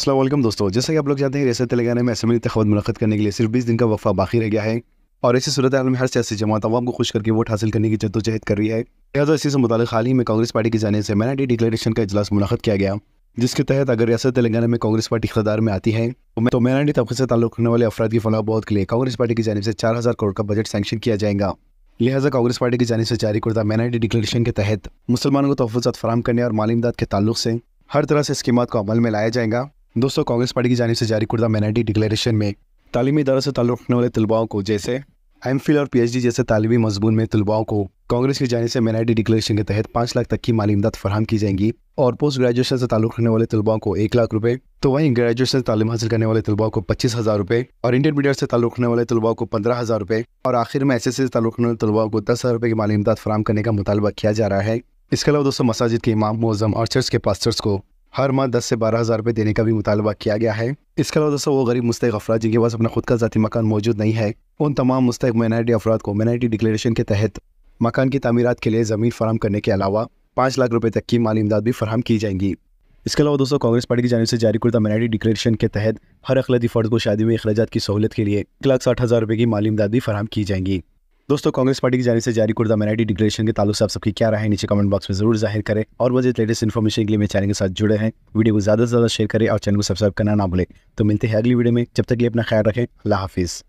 असलम दोस्तों जैसा कि आप लोग जानते हैं रियासत तेलंगाना में असम्बली इंतबात मुलाकात करने के लिए सिर्फ बीस दिन का वफा बाकी रह गया है और ऐसी सूरत में हर सियासी जमात आवाम को खुश करके वोट हासिल करने की जद्दोजहद कर रही है लिहाजा इसी से मुतल हाल ही में कांग्रेस पार्टी की जाने से मैनाटी डिक्लेरेशन का अजलास मुनद किया गया जिसके तहत अगर रियासत तेलंगाना में कांग्रेस पार्टी इकदार में आती है तो, तो मैनाटी तबके से ताल्लुक रखने वाले अफराद की फलाह बहुत के लिए कांग्रेस पार्टी की जानब से चार हज़ार करोड़ का बजट सैंक्शन किया जाएगा लिहाजा कांग्रेस पार्टी की जानब से जारी करदा मैनाटी डिक्लेरेशन के तहत मुसलमानों को तहफात फराम करने और माली के ताल्लुक से हर तरह से स्कीमत को अमल में लाया जाएगा दोस्तों कांग्रेस पार्टी की जानी से जारी करदा मैनाटी डिक्लेरेशन में तालीमी इदारों से ताल्लुक़ रखने वाले तलबाओं को जैसे एम फिल और पी एच डी जैसे तालीमी मजबून में तलबाओं को कांग्रेस की जानी से मैनाटी डिक्लेरेशन के तहत पाँच लाख तक की माली इमदाद फराम की जाएंगी और पोस्ट ग्रेजुएशन से ताल्लुक रखने वाले तलबाओं को एक लाख रुपये तो वहीं ग्रेजुएशन से तालीम हासिल करने वाले तलबाओं को पच्चीस हज़ार रुपये और इंटरमीडिएट से ताल्लुक रखने वाले तलबाओं को पंद्रह हज़ार रुपये और आखिर में एस एस से ताल्लुक रखने वाले तलबाओं को दस हज़ार रुपये की माली इमदाद फराम करने का मुतालबा किया जा रहा है इसके अलावा दोस्तों मसाजिद के इमाम मुजम और चर्च के पास्टर्स को हर माह दस से बारह हज़ार रुपये देने का भी मुतालबा किया गया है इसके अलावा दोस्तों वो गरीब मुस्तक अफराद जिनके पास अपना खुद का ज़ाती मकान मौजूद नहीं है उन तमाम मुस्तक माइनार्टी अफराद को माइनार्टी डिक्लेरेशन के तहत मकान की तमीरत के लिए ज़मीन फराम करने के अलावा पाँच लाख रुपये तक की माली इमदाद भी फराम की जाएंगी इसके अलावा दोस्तों कांग्रेस पार्टी की जानब से जारी करदा माइनार्टी डिक्लेरेशन के तहत हर अखलती फ़र्द को शादी में अखराज की सहूलत के लिए एक लाख साठ हज़ार रुपये की माली इमदाद भी फराम की जाएंगी दोस्तों कांग्रेस पार्टी की जाने से जारी कुर्दा मैराटी डिग्रेशन के तालु से आप सबकी क्या राय है नीचे कमेंट बॉक्स में जरूर जाहिर करें और मुझे लेटेस्ट इन्फॉर्मेशन के लिए मेरे चैनल के साथ जुड़े हैं वीडियो को ज़्यादा से ज़्यादा शेयर करें और चैनल को सब्सक्राइब करना ना भूलें तो मिलते हैं अगली वीडियो में जब तक ये अपना ख्याल रखें अल्लाह हाफिज़